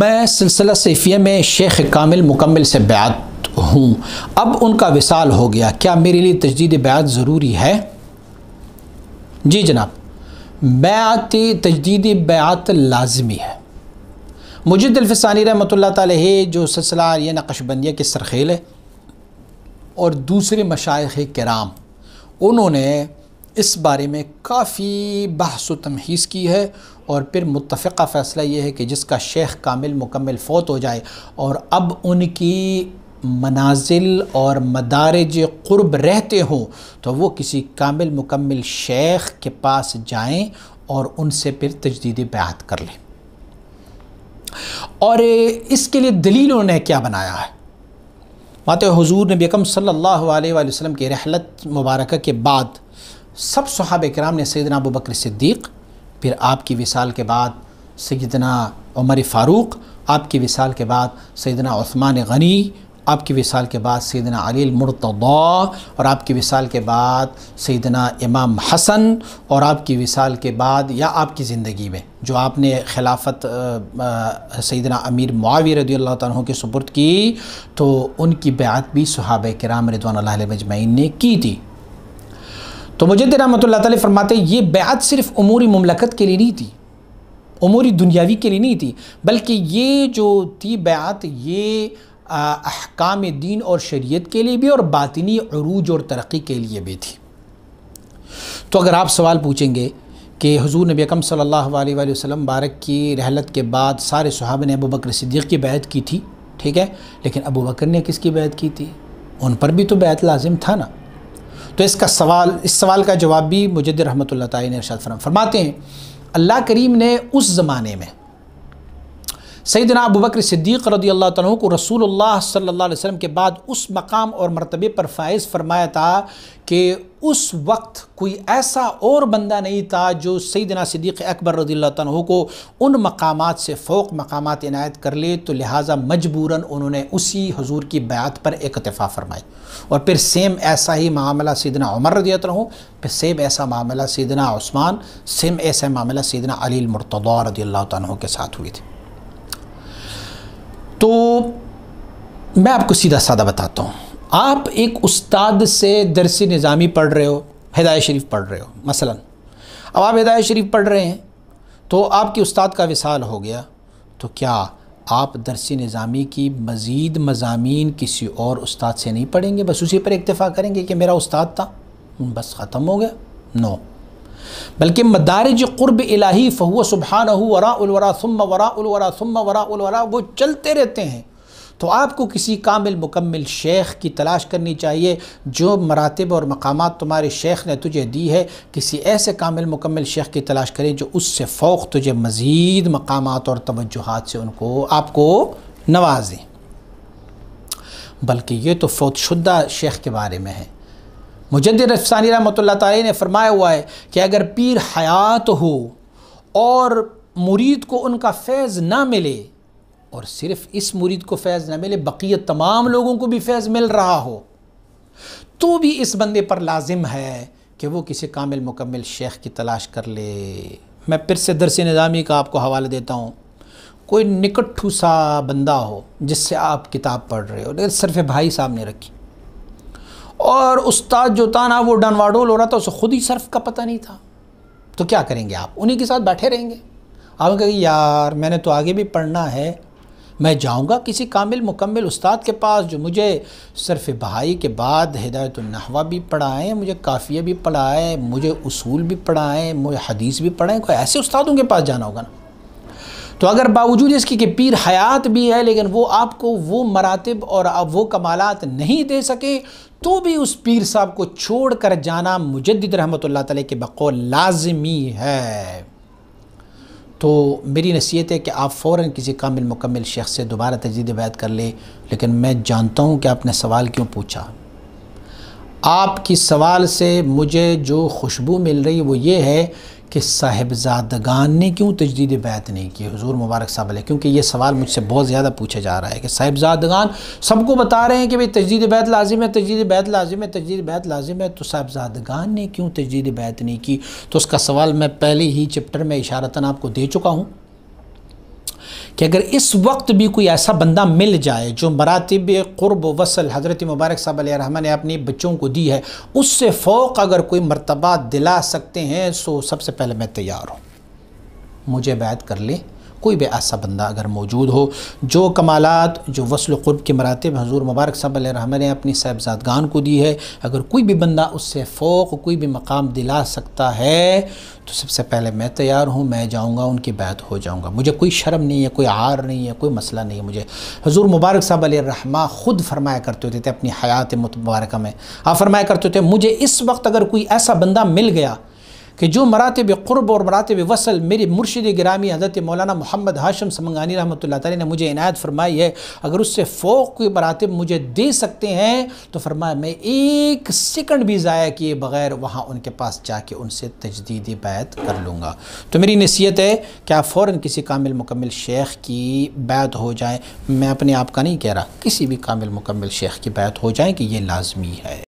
मैं सिलसिला सैफिया में शेख कामिल मुकम्मल से बैत हूँ अब उनका विसाल हो गया क्या मेरे लिए तजदीद बैत ज़रूरी है जी जनाब बैत तजदीद बैत लाजमी है मुजिद अल्फ़ानी रहमत ला जो सिलसिला ये नक़शबंदिया के सरखेल है और दूसरे मशाइ कराम उन्होंने इस बारे में काफ़ी बहस व की है और फिर मुतफ़ा फ़ैसला ये है कि जिसका शेख कामिल मुकम्मल फ़ौत हो जाए और अब उनकी मनाजिल और मदारज क़ुरब रहते हों तो वो किसी कामिल मुकम्मल शेख के पास जाएं और उनसे फिर तजदीद बयात कर लें और इसके लिए दलीलों ने क्या बनाया है मात हजूर नबी अकम सल्ला अलैहि की रहलत मुबारक के बाद सब सहाब कराम ने सैदना अबू बकर सिद्दीक़ फिर आपकी विसाल के बाद सैदना उमर फ़ारूक आपकी विसाल के बाद सैदना ओस्मान गनी आपकी विसाल के बाद सैदना अलील मुर्तदा और आपकी विसाल के बाद सैदना इमाम हसन और आपकी विसाल के बाद या आपकी ज़िंदगी में जो आपने खिलाफत सैदना अमीर मावी रदी अल्लाह तहों के सुपुर्द की तो उनकी बयात भी सहाब कराम रिदवान मजमैन ने की थी तो मुजद रहमत ताली फरमाते ये बैत सिर्फ उमूरी ममलकत के लिए नहीं थी उमूरी दुनियावी के लिए नहीं थी बल्कि ये जो थी बैत ये अहकाम दीन और शरीयत के लिए भी और बातनी अरूज और तरक्की के लिए भी थी तो अगर आप सवाल पूछेंगे कि हजूर नबी अकम सल्लल्लाहु वसम बारक की रहलत के बाद सारे सहाब ने अबू बकर सिद्दीक़ की बैत की थी ठीक है लेकिन अबू बकर ने किसकी बैत की थी उन पर भी तो बैत लाजिम था ना तो इसका सवाल इस सवाल का जवाब भी मुजद रहमत ने अरसाद फरम फरमाते हैं अल्लाह करीम ने उस ज़माने में सईदना अबू बकर सिद्दीक़ रदी अल्लाह तन को रसूल सल्ला वसम के बाद उस मकाम और मरतबे पर फायज़ फरमाया था कि उस वक्त कोई ऐसा और बंदा नहीं था जो सईदना सिद्दीक़ अकबर रदी तु को उन मकाम से फ़ोक मकाम इनायत कर ले तो लिहाजा मजबूरन उन्होंने उसी हजूर की बयात पर एक इतफ़ा फरमाई और फिर सेम ऐसा ही मामला सदना उमर रदियत रहूँ फिर सेम ऐसा मामला सदना उस्मान सेम ऐसा मामला सदना अलील मरतदा अल्लाह तन के साथ हुई थी तो मैं आपको सीधा साधा बताता हूँ आप एक उस्ताद से दरस निज़ामी पढ़ रहे हो हिदायत शरीफ पढ़ रहे हो मसलन अब आप हिदायत शरीफ पढ़ रहे हैं तो आपके उस्ताद का विसाल हो गया तो क्या आप दरस निज़ामी की मज़ीद मजामी किसी और उस्ताद से नहीं पढ़ेंगे बस उसी पर इतफ़ा करेंगे कि मेरा उस्ताद था बस ख़त्म हो गया नो बल्कि मदारज क़ुरब इलाही फ़हुआ सुबहान वरा उलवरा सुम वरा उलवरा सुम वरा उलवरा वो चलते रहते हैं तो आपको किसी कामिल मुकम्मल शेख की तलाश करनी चाहिए जो मरातब और मकाम तुम्हारे शेख ने तुझे दी है किसी ऐसे कामिल मुकम्मल शेख की तलाश करें जो उससे फ़ोक तुझे मज़ीद मकाम और तोजहत से उनको आपको नवाजें बल्कि ये तो फौतशुदा शेख के बारे में है मुजद रफ़सानी रहमत तारी ने फरमाया हुआ है कि अगर पीर हयात हो और मुरीद को उनका फैज़ ना मिले और सिर्फ़ इस मुरीद को फैज़ ना मिले बकी तमाम लोगों को भी फैज़ मिल रहा हो तो भी इस बंदे पर लाजिम है कि वो किसी कामिल मुकम्मल शेख की तलाश कर ले मैं फिर से दरस निज़ामी का आपको हवाला देता हूँ कोई निकट ठूसा बंदा हो जिससे आप किताब पढ़ रहे हो सिर्फ भाई साहब ने रखी और उस्ताद जो था ना वो डनवाडोल हो रहा था उसे खुद ही सर्फ का पता नहीं था तो क्या करेंगे आप उन्हीं के साथ बैठे रहेंगे आप कहेंगे यार मैंने तो आगे भी पढ़ना है मैं जाऊंगा किसी कामिल मुकम्मल उस्ताद के पास जो मुझे सिर्फ बहाई के बाद नहवा भी पढ़ाएँ मुझे काफ़िया भी पढ़ाए मुझे उसूल भी पढ़ाएँ मुझे हदीस भी पढ़ाएँ कोई ऐसे उस्तादों के पास जाना होगा ना तो अगर बावजूद इसकी कि पीर हयात भी है लेकिन वो आपको वो मरातब और आप वो कमालत नहीं दे सके तो भी उस पीर साहब को छोड़ कर जाना मुजद रहमत ला के बकौल लाजमी है तो मेरी नसीहत है कि आप फ़ौर किसी कामिल मुकम्मल शख्स से दोबारा तजीद बैत कर लें लेकिन मैं जानता हूँ कि आपने सवाल क्यों पूछा आपकी सवाल से मुझे जो खुशबू मिल रही वो ये है कि साहिबजादगान ने क्यों तजदीद बैत नहीं की हजूर मुबारक साहब अलग क्योंकि ये सवाल मुझसे बहुत ज़्यादा पूछा जा रहा है कि साहिबजादगान सबको बता रहे हैं कि भाई तजदीद बैत लाजिम है तजदीद बैत लाजिम है तजदीद बैत लाजिम है तो साहिबजादगान ने क्यों तजदीद बैत नहीं की तो उसका सवाल मैं पहले ही चैप्टर में इशारता आपको दे चुका हूँ कि अगर इस वक्त भी कोई ऐसा बंदा मिल जाए जो मरातब क़ुरब वसल हज़रत मुबारक साहब रहमा ने अपने बच्चों को दी है उससे फ़ोक अगर कोई मरतबा दिला सकते हैं सो सबसे पहले मैं तैयार हूँ मुझे बैत कर लें कोई भी ऐसा बंदा अगर मौजूद हो जो कमालत जो वसल क़ुरब के मरातब हजूर मुबारक साहब रहम ने अपनी साहबजादगान को दी है अगर कोई भी बंदा उससे फ़ोक कोई भी मकाम दिला सकता है तो सबसे पहले मैं तैयार हूँ मैं जाऊँगा उनकी बैत हो जाऊँगा मुझे कोई शर्म नहीं है कोई हार नहीं है कोई मसला नहीं है मुझे हजूर मुबारक साहब रहमा ख़ुद फरमाया करते होते थे अपनी हयात मुबारक में आप फरमाया करते थे मुझे इस वक्त अगर कोई ऐसा बंदा मिल गया कि जो मरातब क़ुरब और मरातब वसल मेरे मुर्शद ग्रामी हज़रत मौलाना मोहम्मद हाशम समंगानी रहमत ला ने मुझे इनायत फरमाई है अगर उससे फ़ोक के मरातब मुझे दे सकते हैं तो फरमाया मैं एक सेकंड भी ज़ाया किए बग़ैर वहाँ उनके पास जाके उनसे तजदीदी बैत कर लूँगा तो मेरी नसीहत है कि आप फ़ौर किसी कामिल मुकम्मल शेख की बैत हो जाए मैं अपने आप का नहीं कह रहा किसी भी कामिल मुकम्मल शेख की बैत हो जाए कि ये लाजमी है